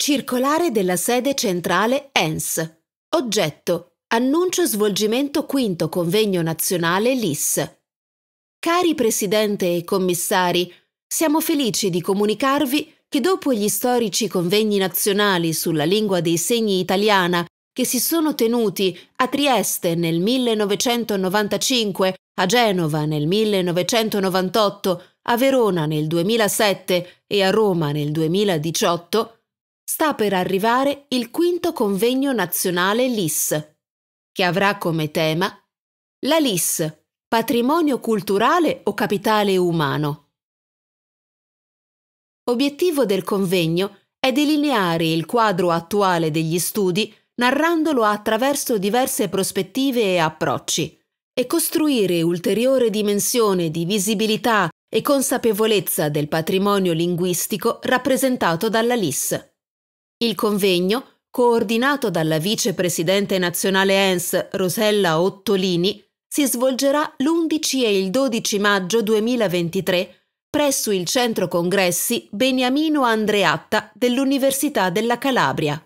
Circolare della sede centrale ENS. Oggetto. Annuncio svolgimento quinto convegno nazionale LIS. Cari Presidente e commissari, siamo felici di comunicarvi che dopo gli storici convegni nazionali sulla lingua dei segni italiana che si sono tenuti a Trieste nel 1995, a Genova nel 1998, a Verona nel 2007 e a Roma nel 2018, sta per arrivare il quinto convegno nazionale LIS, che avrà come tema la LIS, patrimonio culturale o capitale umano. Obiettivo del convegno è delineare il quadro attuale degli studi narrandolo attraverso diverse prospettive e approcci e costruire ulteriore dimensione di visibilità e consapevolezza del patrimonio linguistico rappresentato dalla LIS. Il convegno, coordinato dalla vicepresidente nazionale ENS Rosella Ottolini, si svolgerà l'11 e il 12 maggio 2023 presso il centro congressi Beniamino Andreatta dell'Università della Calabria.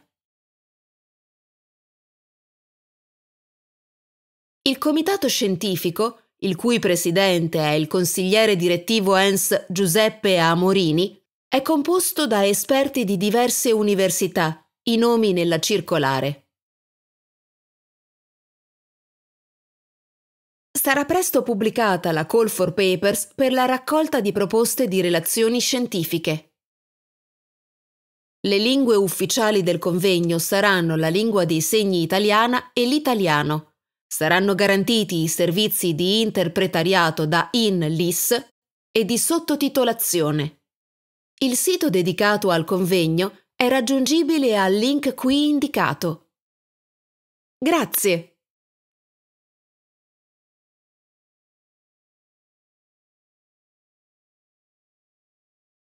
Il comitato scientifico, il cui presidente è il consigliere direttivo ENS Giuseppe Amorini, è composto da esperti di diverse università, i nomi nella circolare. Sarà presto pubblicata la Call for Papers per la raccolta di proposte di relazioni scientifiche. Le lingue ufficiali del convegno saranno la lingua dei segni italiana e l'italiano. Saranno garantiti i servizi di interpretariato da INLIS e di sottotitolazione. Il sito dedicato al convegno è raggiungibile al link qui indicato. Grazie!